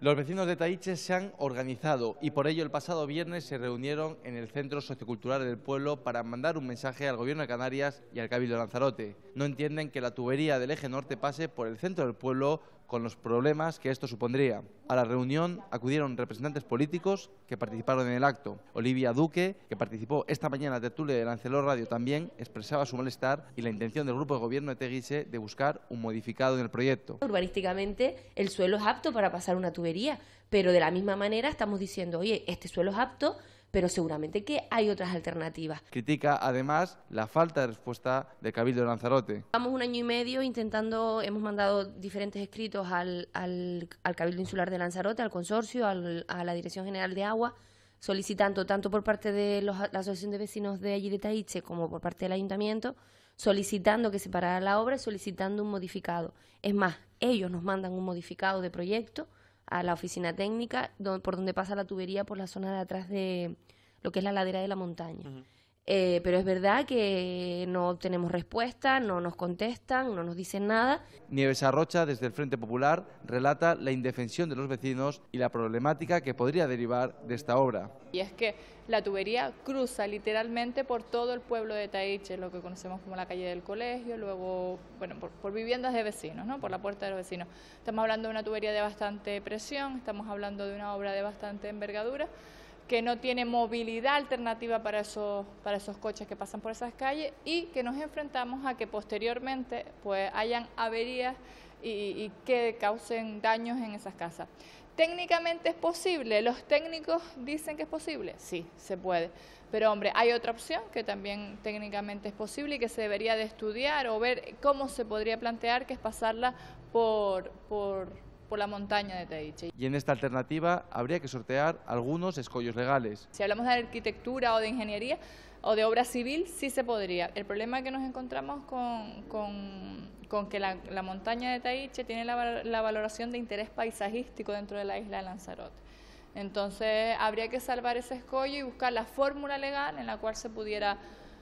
Los vecinos de Taiche se han organizado y por ello el pasado viernes se reunieron en el Centro Sociocultural del Pueblo para mandar un mensaje al Gobierno de Canarias y al Cabildo de Lanzarote. No entienden que la tubería del eje norte pase por el centro del pueblo con los problemas que esto supondría. A la reunión acudieron representantes políticos que participaron en el acto. Olivia Duque, que participó esta mañana en la tertulia de Lancelot Radio también, expresaba su malestar y la intención del grupo de gobierno de Teguise de buscar un modificado en el proyecto. Urbanísticamente el suelo es apto para pasar una tubería pero de la misma manera estamos diciendo, oye, este suelo es apto, pero seguramente que hay otras alternativas. Critica además la falta de respuesta del Cabildo de Lanzarote. Estamos un año y medio intentando, hemos mandado diferentes escritos al, Cabildo Insular de Lanzarote, al consorcio, a la Dirección General de Agua, solicitando tanto por parte de la Asociación de Vecinos de allí de como por parte del Ayuntamiento, solicitando que se parara la obra y solicitando un modificado. Es más, ellos nos mandan un modificado de proyecto a la oficina técnica, por donde pasa la tubería, por la zona de atrás de lo que es la ladera de la montaña. Eh, pero es verdad que no obtenemos respuesta, no nos contestan, no nos dicen nada. Nieves Arrocha, desde el Frente Popular, relata la indefensión de los vecinos y la problemática que podría derivar de esta obra. Y es que la tubería cruza literalmente por todo el pueblo de Taiche, lo que conocemos como la calle del colegio, luego, bueno, por, por viviendas de vecinos, ¿no? por la puerta de los vecinos. Estamos hablando de una tubería de bastante presión, estamos hablando de una obra de bastante envergadura que no tiene movilidad alternativa para esos, para esos coches que pasan por esas calles y que nos enfrentamos a que posteriormente pues hayan averías y, que causen daños en esas casas. ¿Técnicamente es posible? ¿Los técnicos dicen que es posible? Sí, se puede. Pero hombre, hay otra opción que también técnicamente es posible y que se debería de estudiar o ver cómo se podría plantear, que es pasarla por, por por la montaña de Teiche. Y en esta alternativa habría que sortear algunos escollos legales. Si hablamos de arquitectura o de ingeniería o de obra civil, sí se podría. El problema es que nos encontramos con, con, que la, montaña de Taiche tiene la valoración de interés paisajístico dentro de la isla de Lanzarote. Entonces habría que salvar ese escollo y buscar la fórmula legal en la cual se pudiera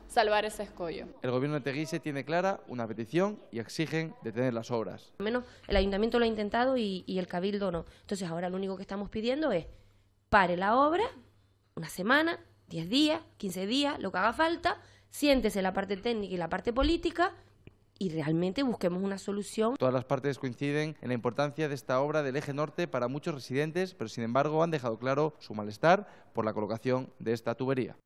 salvar ese escollo. El gobierno de Teguise tiene clara una petición y exigen detener las obras. Al menos el ayuntamiento lo ha intentado y, el cabildo no. Entonces ahora lo único que estamos pidiendo es pare la obra una semana, 10 días, 15 días, lo que haga falta, siéntese la parte técnica y la parte política y realmente busquemos una solución. Todas las partes coinciden en la importancia de esta obra del eje norte para muchos residentes, pero sin embargo han dejado claro su malestar por la colocación de esta tubería.